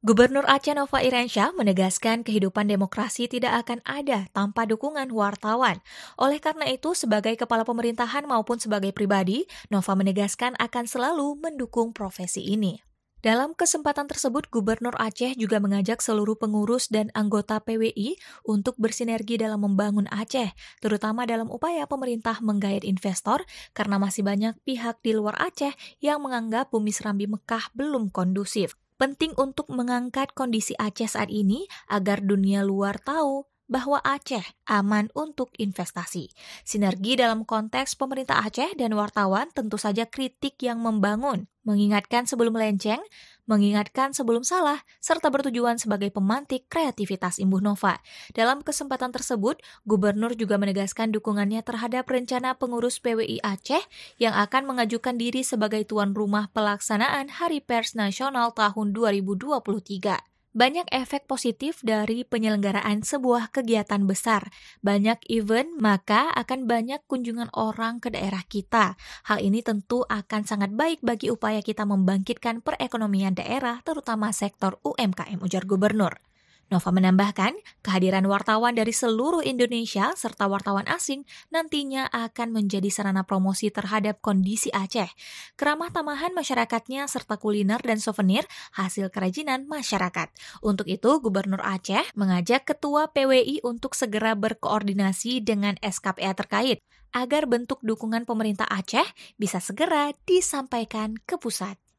Gubernur Aceh Nova Irensyah menegaskan kehidupan demokrasi tidak akan ada tanpa dukungan wartawan. Oleh karena itu, sebagai kepala pemerintahan maupun sebagai pribadi, Nova menegaskan akan selalu mendukung profesi ini. Dalam kesempatan tersebut, Gubernur Aceh juga mengajak seluruh pengurus dan anggota PWI untuk bersinergi dalam membangun Aceh, terutama dalam upaya pemerintah menggait investor karena masih banyak pihak di luar Aceh yang menganggap bumi Serambi Mekah belum kondusif. Penting untuk mengangkat kondisi Aceh saat ini agar dunia luar tahu bahwa Aceh aman untuk investasi. Sinergi dalam konteks pemerintah Aceh dan wartawan tentu saja kritik yang membangun mengingatkan sebelum melenceng, mengingatkan sebelum salah, serta bertujuan sebagai pemantik kreativitas Imbuh Nova. Dalam kesempatan tersebut, Gubernur juga menegaskan dukungannya terhadap rencana pengurus PWI Aceh yang akan mengajukan diri sebagai tuan rumah pelaksanaan Hari Pers Nasional tahun 2023. Banyak efek positif dari penyelenggaraan sebuah kegiatan besar. Banyak event, maka akan banyak kunjungan orang ke daerah kita. Hal ini tentu akan sangat baik bagi upaya kita membangkitkan perekonomian daerah, terutama sektor UMKM, ujar gubernur. Nova menambahkan, kehadiran wartawan dari seluruh Indonesia serta wartawan asing nantinya akan menjadi sarana promosi terhadap kondisi Aceh, keramah tamahan masyarakatnya serta kuliner dan souvenir hasil kerajinan masyarakat. Untuk itu, Gubernur Aceh mengajak Ketua PWI untuk segera berkoordinasi dengan SKPA terkait agar bentuk dukungan pemerintah Aceh bisa segera disampaikan ke pusat.